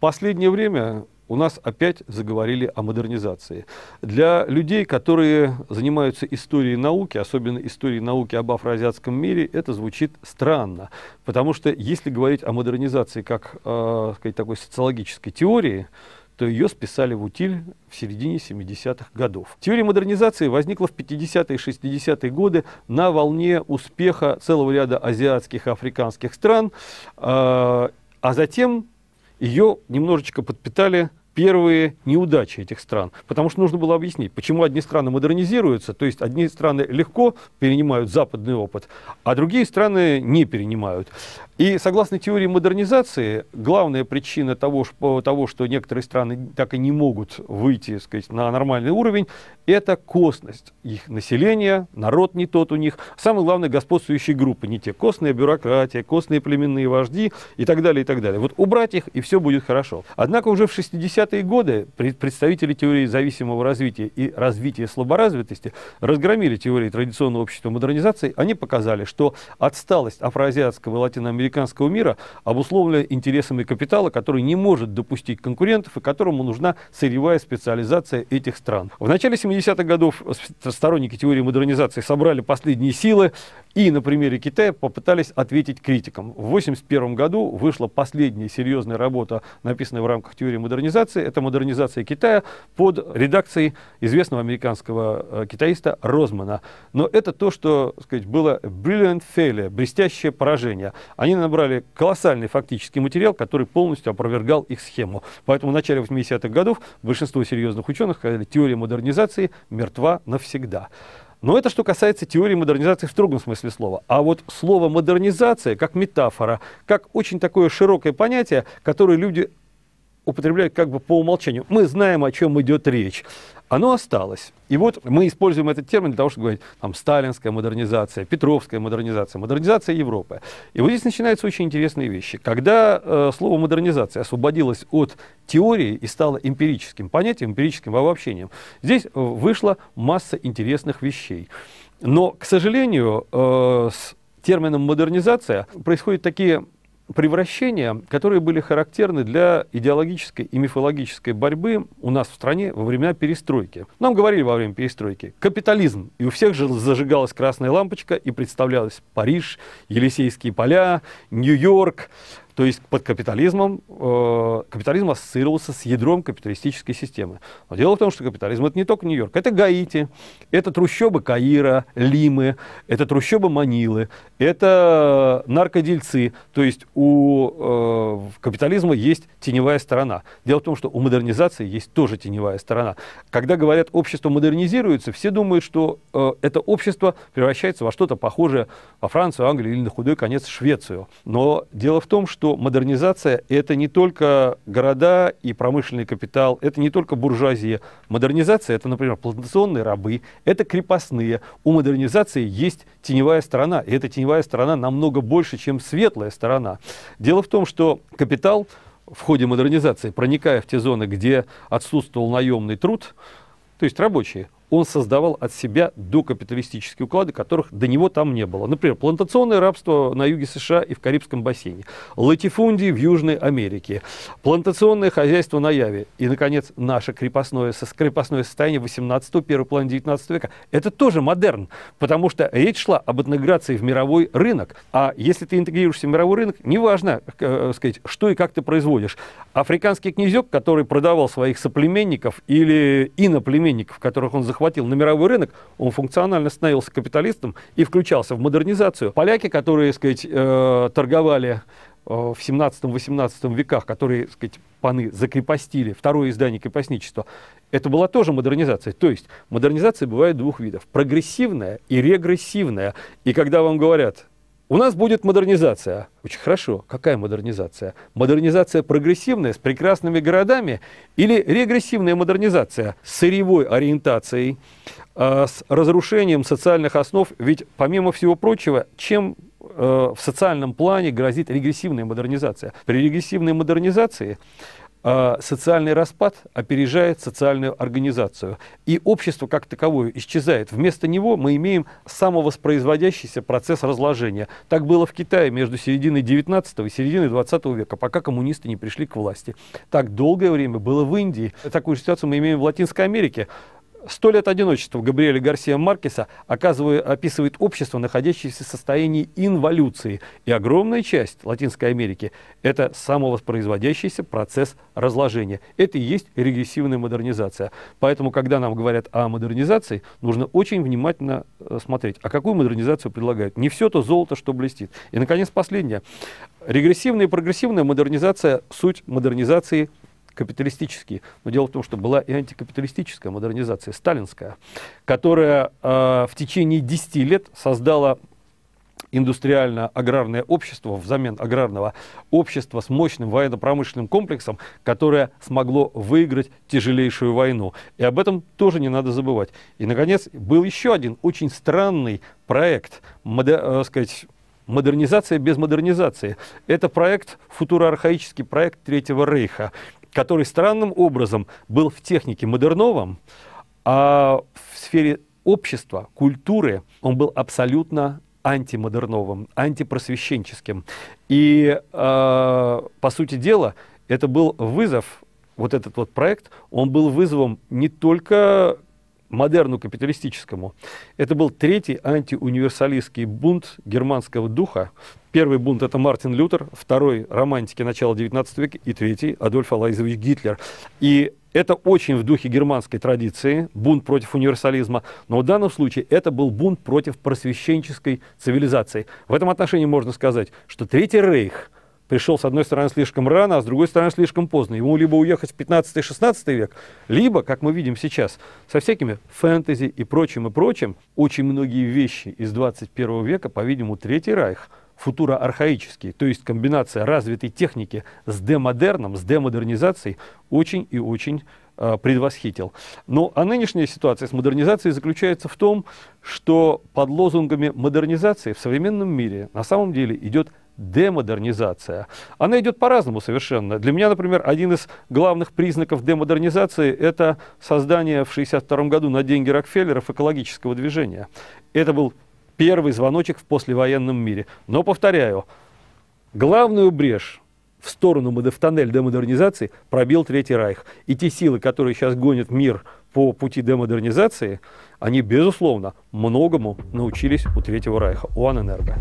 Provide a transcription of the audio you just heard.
последнее время у нас опять заговорили о модернизации. Для людей, которые занимаются историей науки, особенно историей науки об афроазиатском мире, это звучит странно. Потому что если говорить о модернизации как э, сказать, такой социологической теории, то ее списали в утиль в середине 70-х годов. Теория модернизации возникла в 50-е и 60-е годы на волне успеха целого ряда азиатских и африканских стран, э, а затем ее немножечко подпитали первые неудачи этих стран. Потому что нужно было объяснить, почему одни страны модернизируются, то есть одни страны легко перенимают западный опыт, а другие страны не перенимают. И согласно теории модернизации, главная причина того, того что некоторые страны так и не могут выйти так сказать, на нормальный уровень, это костность их населения, народ не тот у них, самое главное, господствующие группы не те, костная бюрократия, костные племенные вожди и так далее, и так далее. Вот убрать их, и все будет хорошо. Однако уже в 60-е годы представители теории зависимого развития и развития слаборазвитости разгромили теории традиционного общества модернизации, они показали, что отсталость афроазиатского и латиноамериканского американского мира обусловлена интересами капитала, который не может допустить конкурентов и которому нужна сырьевая специализация этих стран. В начале 70-х годов сторонники теории модернизации собрали последние силы и на примере Китая попытались ответить критикам. В 1981 году вышла последняя серьезная работа, написанная в рамках теории модернизации. Это модернизация Китая под редакцией известного американского э, китаиста Розмана. Но это то, что сказать, было brilliant failure, блестящее поражение. Они набрали колоссальный фактический материал, который полностью опровергал их схему. Поэтому в начале 80-х годов большинство серьезных ученых сказали, теория модернизации мертва навсегда. Но это что касается теории модернизации в строгом смысле слова. А вот слово «модернизация» как метафора, как очень такое широкое понятие, которое люди употребляют как бы по умолчанию. Мы знаем, о чем идет речь оно осталось. И вот мы используем этот термин для того, чтобы говорить, там, сталинская модернизация, петровская модернизация, модернизация Европы. И вот здесь начинаются очень интересные вещи. Когда э, слово модернизация освободилось от теории и стало эмпирическим понятием, эмпирическим обобщением, здесь э, вышла масса интересных вещей. Но, к сожалению, э, с термином модернизация происходят такие превращения, которые были характерны для идеологической и мифологической борьбы у нас в стране во времена перестройки. Нам говорили во время перестройки капитализм, и у всех же зажигалась красная лампочка, и представлялась Париж, Елисейские поля, Нью-Йорк, то есть под капитализмом, э, капитализм ассоциировался с ядром капиталистической системы. Но дело в том, что капитализм это не только Нью-Йорк, это Гаити, это трущобы Каира, Лимы, это трущобы Манилы, это наркодельцы. То есть у э, капитализма есть теневая сторона. Дело в том, что у модернизации есть тоже теневая сторона. Когда говорят, общество модернизируется, все думают, что э, это общество превращается во что-то похожее во Францию, Англию или на худой конец Швецию. Но дело в том, что что модернизация – это не только города и промышленный капитал, это не только буржуазия. Модернизация – это, например, плантационные рабы, это крепостные. У модернизации есть теневая сторона, и эта теневая сторона намного больше, чем светлая сторона. Дело в том, что капитал в ходе модернизации, проникая в те зоны, где отсутствовал наемный труд, то есть рабочие, он создавал от себя докапиталистические уклады, которых до него там не было. Например, плантационное рабство на юге США и в Карибском бассейне, латифундии в Южной Америке, плантационное хозяйство на Яве и, наконец, наше крепостное, крепостное состояние 18-го, первой половины 19 века. Это тоже модерн, потому что речь шла об интеграции в мировой рынок. А если ты интегрируешься в мировой рынок, неважно, э, сказать, что и как ты производишь. Африканский князек, который продавал своих соплеменников или иноплеменников, которых он захватил, захватил на мировой рынок, он функционально становился капиталистом и включался в модернизацию. Поляки, которые, так сказать, э, торговали э, в 17-18 веках, которые, так сказать, паны закрепостили, второе издание крепостничества, это была тоже модернизация. То есть модернизация бывает двух видов. Прогрессивная и регрессивная. И когда вам говорят, у нас будет модернизация. Очень хорошо. Какая модернизация? Модернизация прогрессивная с прекрасными городами или регрессивная модернизация с сырьевой ориентацией, а, с разрушением социальных основ? Ведь, помимо всего прочего, чем э, в социальном плане грозит регрессивная модернизация? При регрессивной модернизации а, социальный распад опережает социальную организацию. И общество как таковое исчезает. Вместо него мы имеем самовоспроизводящийся процесс разложения. Так было в Китае между серединой 19 и серединой 20 века, пока коммунисты не пришли к власти. Так долгое время было в Индии. Такую ситуацию мы имеем в Латинской Америке. «Сто лет одиночества» Габриэля Гарсия Маркеса описывает общество, находящееся в состоянии инволюции, и огромная часть Латинской Америки – это самовоспроизводящийся процесс разложения. Это и есть регрессивная модернизация. Поэтому, когда нам говорят о модернизации, нужно очень внимательно э, смотреть, а какую модернизацию предлагают. Не все то золото, что блестит. И, наконец, последнее. Регрессивная и прогрессивная модернизация – суть модернизации капиталистические. Но дело в том, что была и антикапиталистическая модернизация, сталинская, которая э, в течение 10 лет создала индустриально-аграрное общество взамен аграрного общества с мощным военно-промышленным комплексом, которое смогло выиграть тяжелейшую войну. И об этом тоже не надо забывать. И, наконец, был еще один очень странный проект, модер, э, сказать, модернизация без модернизации. Это проект, футуроархаический проект Третьего Рейха который странным образом был в технике модерновом, а в сфере общества, культуры он был абсолютно антимодерновым, антипросвещенческим. И, э, по сути дела, это был вызов, вот этот вот проект, он был вызовом не только модерну капиталистическому. Это был третий антиуниверсалистский бунт германского духа. Первый бунт – это Мартин Лютер, второй – романтики начала XIX века, и третий – Адольф Алайзович Гитлер. И это очень в духе германской традиции, бунт против универсализма, но в данном случае это был бунт против просвещенческой цивилизации. В этом отношении можно сказать, что Третий Рейх – пришел, с одной стороны, слишком рано, а с другой стороны, слишком поздно. Ему либо уехать в 15-16 век, либо, как мы видим сейчас, со всякими фэнтези и прочим, и прочим, очень многие вещи из 21 века, по-видимому, Третий Райх – архаический, то есть комбинация развитой техники с демодерном, с демодернизацией, очень и очень а, предвосхитил. Но а нынешняя ситуация с модернизацией заключается в том, что под лозунгами модернизации в современном мире на самом деле идет демодернизация. Она идет по-разному совершенно. Для меня, например, один из главных признаков демодернизации – это создание в 1962 году на деньги Рокфеллеров экологического движения. Это был первый звоночек в послевоенном мире. Но, повторяю, главную брешь в сторону в тоннель демодернизации пробил Третий Райх. И те силы, которые сейчас гонят мир по пути демодернизации, они, безусловно, многому научились у Третьего Райха, у Анэнерго.